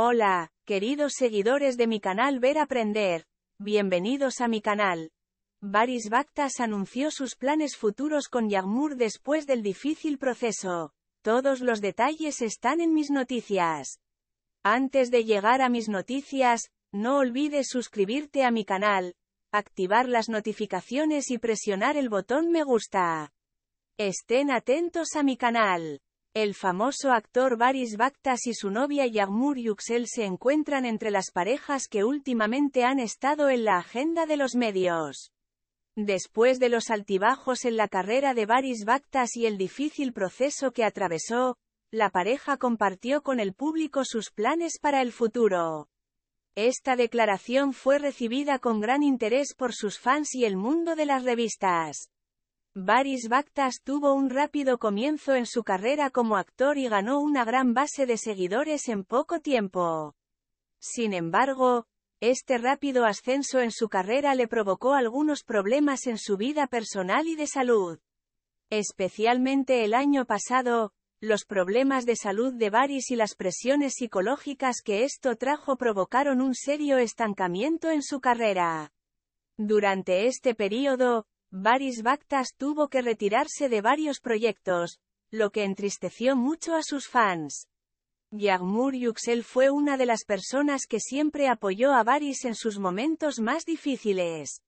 Hola, queridos seguidores de mi canal Ver Aprender. Bienvenidos a mi canal. Baris Bactas anunció sus planes futuros con Yagmur después del difícil proceso. Todos los detalles están en mis noticias. Antes de llegar a mis noticias, no olvides suscribirte a mi canal, activar las notificaciones y presionar el botón me gusta. Estén atentos a mi canal. El famoso actor Baris Bactas y su novia Yagmur Yuxel se encuentran entre las parejas que últimamente han estado en la agenda de los medios. Después de los altibajos en la carrera de Baris Bactas y el difícil proceso que atravesó, la pareja compartió con el público sus planes para el futuro. Esta declaración fue recibida con gran interés por sus fans y el mundo de las revistas. Baris Bactas tuvo un rápido comienzo en su carrera como actor y ganó una gran base de seguidores en poco tiempo. Sin embargo, este rápido ascenso en su carrera le provocó algunos problemas en su vida personal y de salud. Especialmente el año pasado, los problemas de salud de Baris y las presiones psicológicas que esto trajo provocaron un serio estancamiento en su carrera. Durante este periodo, Varis Bactas tuvo que retirarse de varios proyectos, lo que entristeció mucho a sus fans. Yagmur Yuxel fue una de las personas que siempre apoyó a Varis en sus momentos más difíciles.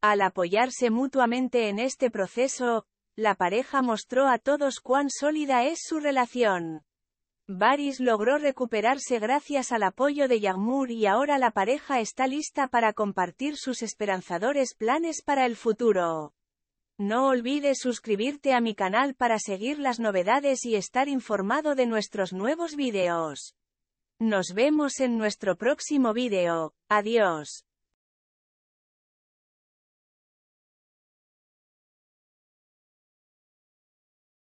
Al apoyarse mutuamente en este proceso, la pareja mostró a todos cuán sólida es su relación. Baris logró recuperarse gracias al apoyo de Yagmur y ahora la pareja está lista para compartir sus esperanzadores planes para el futuro. No olvides suscribirte a mi canal para seguir las novedades y estar informado de nuestros nuevos videos. Nos vemos en nuestro próximo video. Adiós.